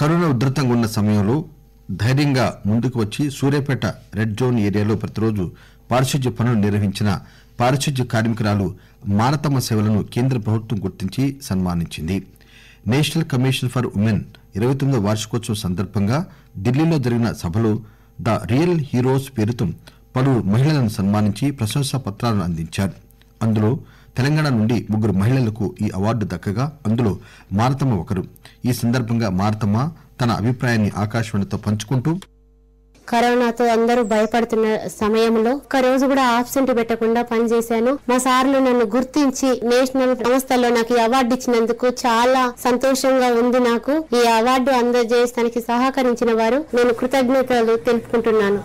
corona ఉధృతంగా ఉన్న సమయంలో ధైర్యంగా ముందుకు వచ్చి సూర్యాపేట రెడ్ జోన్ ఏరియాలో ప్రతిరోజు పారిశుధ్య పనులు నిర్వహించిన పారిశుధ్య కార్మికురాలు మారతమ్మ సేవలను కేంద్ర ప్రభుత్వం గుర్తించి సన్మానించింది నేషనల్ కమిషన్ ఫర్ ఉమెన్ ఇరవై తొమ్మిదో వార్షికోత్సవం సందర్భంగా ఢిల్లీలో జరిగిన సభలో ద రియల్ హీరోస్ పేరుతో పలువురు మహిళలను సన్మానించి ప్రశంసా పత్రాలను అందించారు అందులో తెలంగాణ నుండి ముగ్గురు మహిళలకు ఈ అవార్డు దక్కగా అందులో మారతమ్మ ఒకరు ఈ సందర్బంగా మారతమ్మ తన అభిప్రాయాన్ని ఆకాశవాణితో పంచుకుంటూ కరోనాతో అందరూ భయపడుతున్న సమయంలో ఒక రోజు కూడా ఆబ్సెంట్ పెట్టకుండా పనిచేశాను మా సార్లు నన్ను గుర్తించి నేషనల్ సంస్థలో నాకు ఈ అవార్డు ఇచ్చినందుకు చాలా సంతోషంగా ఉంది నాకు ఈ అవార్డు అందజేయడానికి సహకరించిన వారు నేను కృతజ్ఞతలు తెలుపుకుంటున్నాను